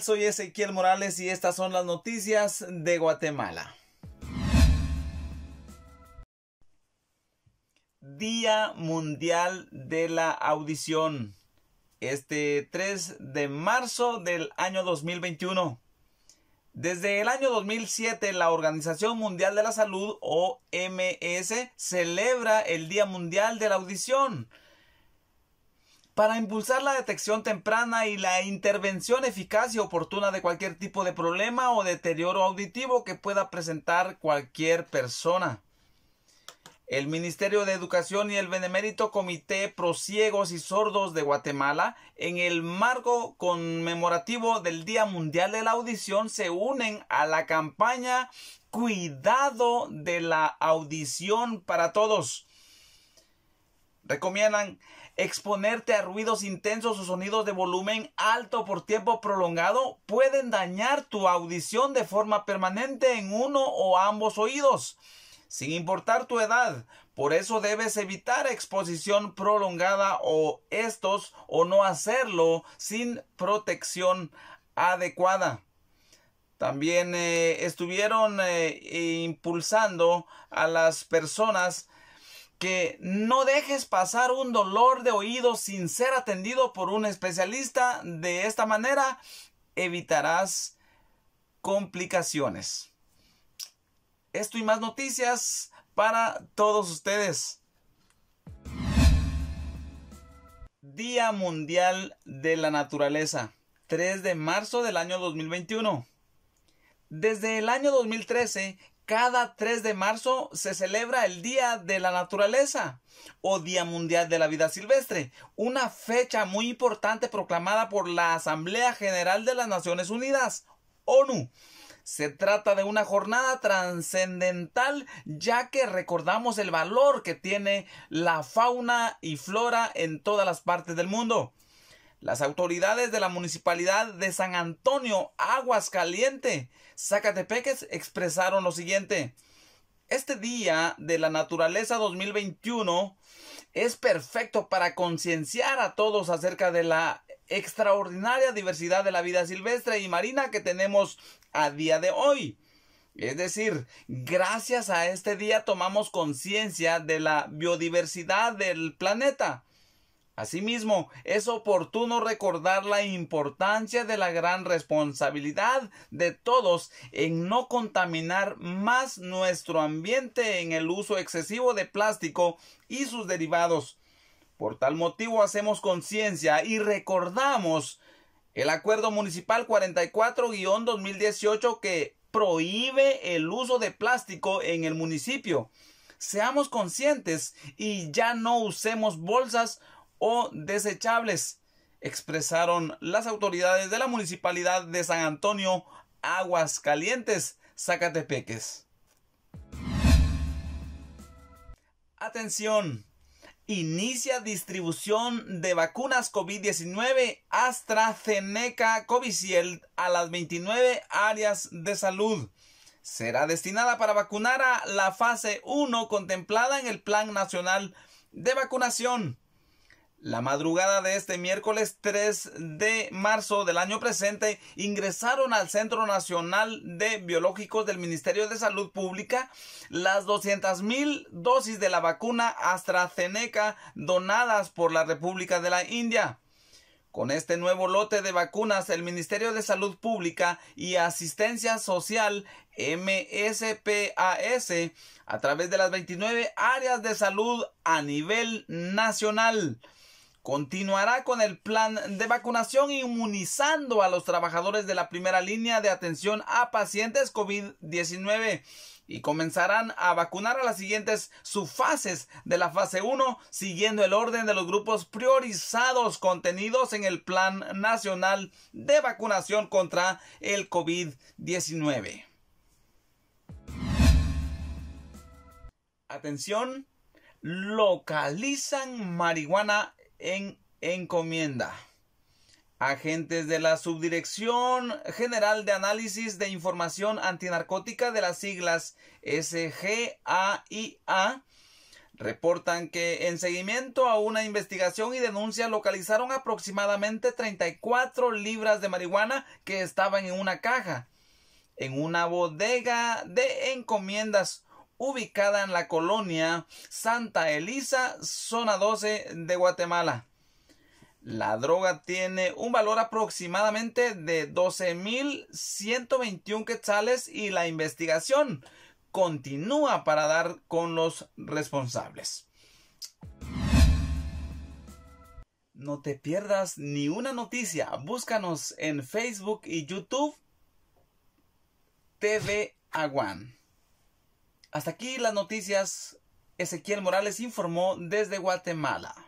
Soy Ezequiel Morales y estas son las noticias de Guatemala. Día Mundial de la Audición. Este 3 de marzo del año 2021. Desde el año 2007, la Organización Mundial de la Salud, OMS, celebra el Día Mundial de la Audición para impulsar la detección temprana y la intervención eficaz y oportuna de cualquier tipo de problema o deterioro auditivo que pueda presentar cualquier persona. El Ministerio de Educación y el Benemérito Comité Prosiegos y Sordos de Guatemala, en el marco conmemorativo del Día Mundial de la Audición, se unen a la campaña Cuidado de la Audición para Todos. Recomiendan Exponerte a ruidos intensos o sonidos de volumen alto por tiempo prolongado pueden dañar tu audición de forma permanente en uno o ambos oídos, sin importar tu edad. Por eso debes evitar exposición prolongada o estos o no hacerlo sin protección adecuada. También eh, estuvieron eh, impulsando a las personas que no dejes pasar un dolor de oído sin ser atendido por un especialista. De esta manera evitarás complicaciones. Esto y más noticias para todos ustedes. Día Mundial de la Naturaleza, 3 de marzo del año 2021. Desde el año 2013 cada 3 de marzo se celebra el Día de la Naturaleza o Día Mundial de la Vida Silvestre, una fecha muy importante proclamada por la Asamblea General de las Naciones Unidas, ONU. Se trata de una jornada trascendental ya que recordamos el valor que tiene la fauna y flora en todas las partes del mundo. Las autoridades de la municipalidad de San Antonio, Aguascaliente, Zacatepeques expresaron lo siguiente. Este Día de la Naturaleza 2021 es perfecto para concienciar a todos acerca de la extraordinaria diversidad de la vida silvestre y marina que tenemos a día de hoy. Es decir, gracias a este día tomamos conciencia de la biodiversidad del planeta. Asimismo, es oportuno recordar la importancia de la gran responsabilidad de todos en no contaminar más nuestro ambiente en el uso excesivo de plástico y sus derivados. Por tal motivo hacemos conciencia y recordamos el Acuerdo Municipal 44-2018 que prohíbe el uso de plástico en el municipio. Seamos conscientes y ya no usemos bolsas o desechables, expresaron las autoridades de la Municipalidad de San Antonio, Aguas Calientes, Zacatepeques. Atención, inicia distribución de vacunas COVID-19 AstraZeneca Coviciel a las 29 áreas de salud. Será destinada para vacunar a la fase 1 contemplada en el Plan Nacional de Vacunación. La madrugada de este miércoles 3 de marzo del año presente ingresaron al Centro Nacional de Biológicos del Ministerio de Salud Pública las 200.000 dosis de la vacuna AstraZeneca donadas por la República de la India. Con este nuevo lote de vacunas, el Ministerio de Salud Pública y Asistencia Social MSPAS, a través de las 29 áreas de salud a nivel nacional, continuará con el plan de vacunación inmunizando a los trabajadores de la primera línea de atención a pacientes COVID-19 y comenzarán a vacunar a las siguientes subfases de la fase 1 siguiendo el orden de los grupos priorizados contenidos en el Plan Nacional de Vacunación contra el COVID-19. Atención, localizan marihuana en encomienda. Agentes de la Subdirección General de Análisis de Información Antinarcótica de las siglas SGAIA reportan que en seguimiento a una investigación y denuncia localizaron aproximadamente 34 libras de marihuana que estaban en una caja en una bodega de encomiendas ubicada en la colonia Santa Elisa, zona 12 de Guatemala. La droga tiene un valor aproximadamente de 12.121 quetzales y la investigación continúa para dar con los responsables. No te pierdas ni una noticia. Búscanos en Facebook y YouTube TV Aguán. Hasta aquí las noticias. Ezequiel Morales informó desde Guatemala.